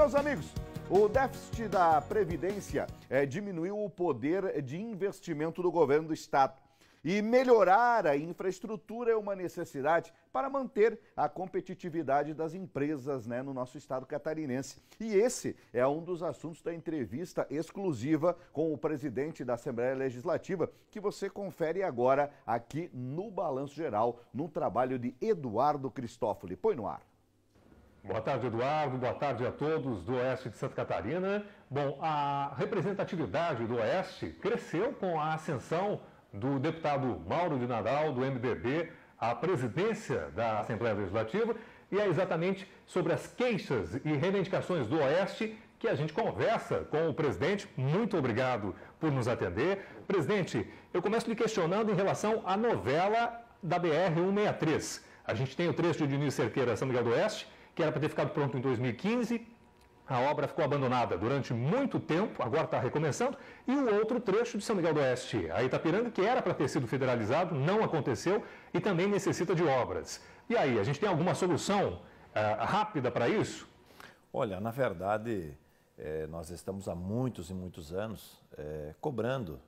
Meus amigos, o déficit da Previdência é, diminuiu o poder de investimento do governo do Estado. E melhorar a infraestrutura é uma necessidade para manter a competitividade das empresas né, no nosso estado catarinense. E esse é um dos assuntos da entrevista exclusiva com o presidente da Assembleia Legislativa, que você confere agora aqui no Balanço Geral, no trabalho de Eduardo Cristófoli. Põe no ar. Boa tarde, Eduardo. Boa tarde a todos do Oeste de Santa Catarina. Bom, a representatividade do Oeste cresceu com a ascensão do deputado Mauro de Nadal, do MDB, à presidência da Assembleia Legislativa. E é exatamente sobre as queixas e reivindicações do Oeste que a gente conversa com o presidente. Muito obrigado por nos atender. Presidente, eu começo lhe questionando em relação à novela da BR-163. A gente tem o trecho de Diniz Cerqueira, São Miguel do Oeste que era para ter ficado pronto em 2015. A obra ficou abandonada durante muito tempo, agora está recomeçando, e o outro trecho de São Miguel do Oeste, a Itapiranga, que era para ter sido federalizado, não aconteceu e também necessita de obras. E aí, a gente tem alguma solução uh, rápida para isso? Olha, na verdade, eh, nós estamos há muitos e muitos anos eh, cobrando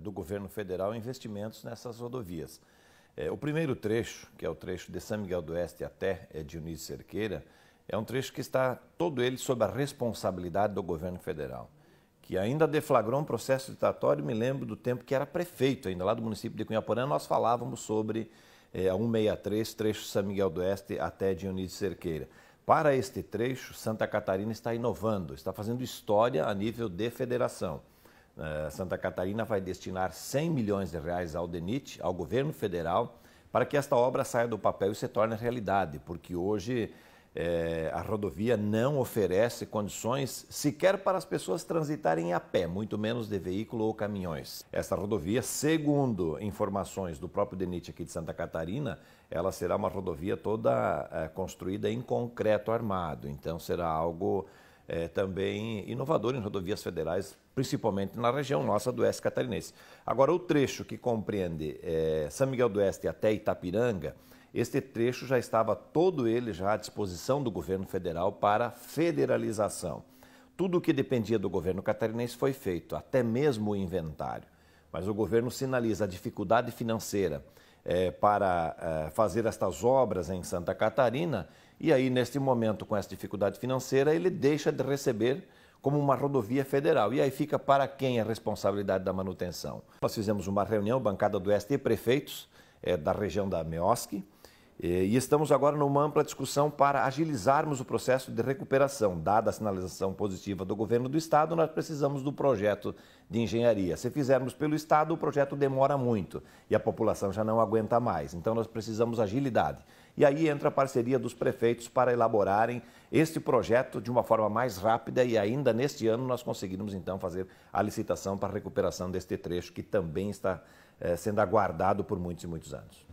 do governo federal investimentos nessas rodovias. É, o primeiro trecho, que é o trecho de São Miguel do Oeste até é, Dionísio Cerqueira, é um trecho que está todo ele sob a responsabilidade do governo federal, que ainda deflagrou um processo ditatório. Me lembro do tempo que era prefeito, ainda lá do município de Cunhaporã, nós falávamos sobre é, a 163, trecho São Miguel do Oeste até Dionísio Cerqueira. Para este trecho, Santa Catarina está inovando, está fazendo história a nível de federação. Eh, Santa Catarina vai destinar 100 milhões de reais ao DENIT, ao governo federal, para que esta obra saia do papel e se torne realidade, porque hoje é, a rodovia não oferece condições sequer para as pessoas transitarem a pé, muito menos de veículo ou caminhões. Esta rodovia, segundo informações do próprio DENIT aqui de Santa Catarina, ela será uma rodovia toda é, construída em concreto armado, então será algo é, também inovador em rodovias federais, principalmente na região nossa do Oeste Catarinense. Agora, o trecho que compreende é, São Miguel do Oeste até Itapiranga, este trecho já estava todo ele já à disposição do governo federal para federalização. Tudo o que dependia do governo catarinense foi feito, até mesmo o inventário. Mas o governo sinaliza a dificuldade financeira é, para é, fazer estas obras em Santa Catarina. E aí, neste momento, com essa dificuldade financeira, ele deixa de receber como uma rodovia federal. E aí fica para quem a é responsabilidade da manutenção. Nós fizemos uma reunião, bancada do Oeste e prefeitos é, da região da Meosque, eh, e estamos agora numa ampla discussão para agilizarmos o processo de recuperação. Dada a sinalização positiva do governo do estado, nós precisamos do projeto de engenharia. Se fizermos pelo estado, o projeto demora muito e a população já não aguenta mais. Então nós precisamos agilidade. E aí entra a parceria dos prefeitos para elaborarem este projeto de uma forma mais rápida e ainda neste ano nós conseguimos então fazer a licitação para a recuperação deste trecho que também está eh, sendo aguardado por muitos e muitos anos.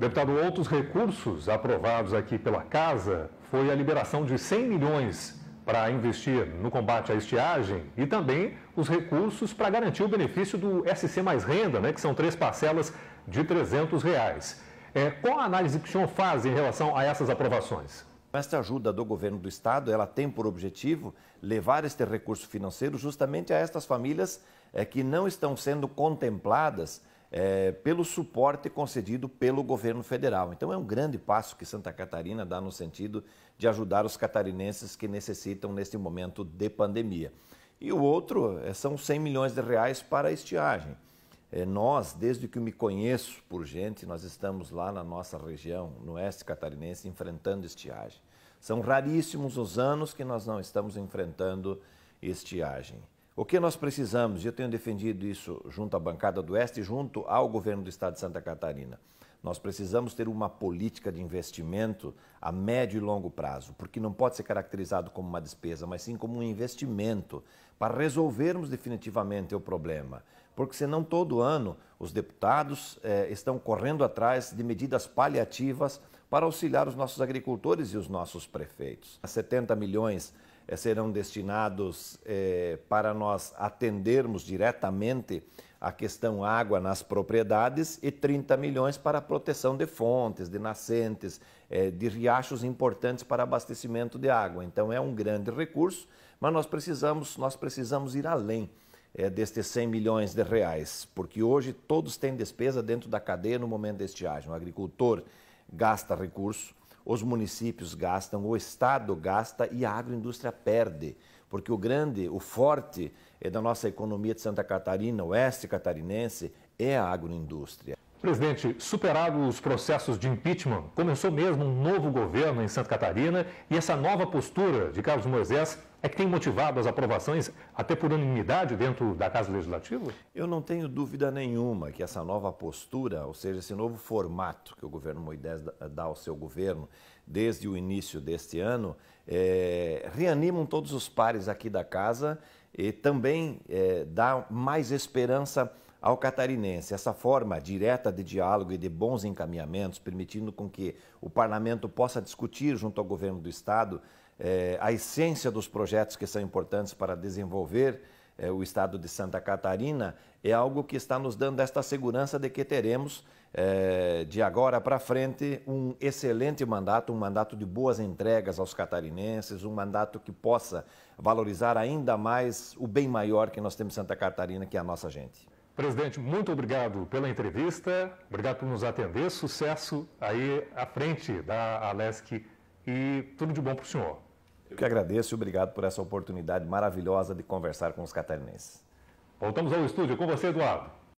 Deputado, outros recursos aprovados aqui pela Casa foi a liberação de 100 milhões para investir no combate à estiagem e também os recursos para garantir o benefício do SC Mais Renda, né, que são três parcelas de 300 reais. É, qual a análise que o senhor faz em relação a essas aprovações? Esta ajuda do governo do estado, ela tem por objetivo levar este recurso financeiro justamente a estas famílias é, que não estão sendo contempladas é, pelo suporte concedido pelo governo federal. Então, é um grande passo que Santa Catarina dá no sentido de ajudar os catarinenses que necessitam neste momento de pandemia. E o outro é, são 100 milhões de reais para a estiagem. É, nós, desde que eu me conheço por gente, nós estamos lá na nossa região, no oeste catarinense, enfrentando estiagem. São raríssimos os anos que nós não estamos enfrentando estiagem. O que nós precisamos, e eu tenho defendido isso junto à bancada do Oeste e junto ao governo do estado de Santa Catarina, nós precisamos ter uma política de investimento a médio e longo prazo, porque não pode ser caracterizado como uma despesa, mas sim como um investimento para resolvermos definitivamente o problema. Porque senão todo ano os deputados eh, estão correndo atrás de medidas paliativas para auxiliar os nossos agricultores e os nossos prefeitos. 70 milhões eh, serão destinados eh, para nós atendermos diretamente a questão água nas propriedades e 30 milhões para a proteção de fontes, de nascentes, eh, de riachos importantes para abastecimento de água. Então é um grande recurso, mas nós precisamos, nós precisamos ir além eh, destes 100 milhões de reais, porque hoje todos têm despesa dentro da cadeia no momento da estiagem. O agricultor gasta recurso, os municípios gastam, o Estado gasta e a agroindústria perde, porque o grande, o forte é da nossa economia de Santa Catarina, oeste catarinense, é a agroindústria. Presidente, superados os processos de impeachment, começou mesmo um novo governo em Santa Catarina e essa nova postura de Carlos Moisés é que tem motivado as aprovações até por unanimidade dentro da Casa Legislativa? Eu não tenho dúvida nenhuma que essa nova postura, ou seja, esse novo formato que o governo Moisés dá ao seu governo desde o início deste ano, é, reanimam todos os pares aqui da Casa e também é, dá mais esperança ao catarinense. Essa forma direta de diálogo e de bons encaminhamentos, permitindo com que o parlamento possa discutir junto ao governo do estado é, a essência dos projetos que são importantes para desenvolver é, o estado de Santa Catarina é algo que está nos dando esta segurança de que teremos, é, de agora para frente, um excelente mandato, um mandato de boas entregas aos catarinenses, um mandato que possa valorizar ainda mais o bem maior que nós temos em Santa Catarina, que é a nossa gente. Presidente, muito obrigado pela entrevista, obrigado por nos atender, sucesso aí à frente da Alesc e tudo de bom para o senhor. Eu que agradeço e obrigado por essa oportunidade maravilhosa de conversar com os catarinenses. Voltamos ao estúdio com você, Eduardo.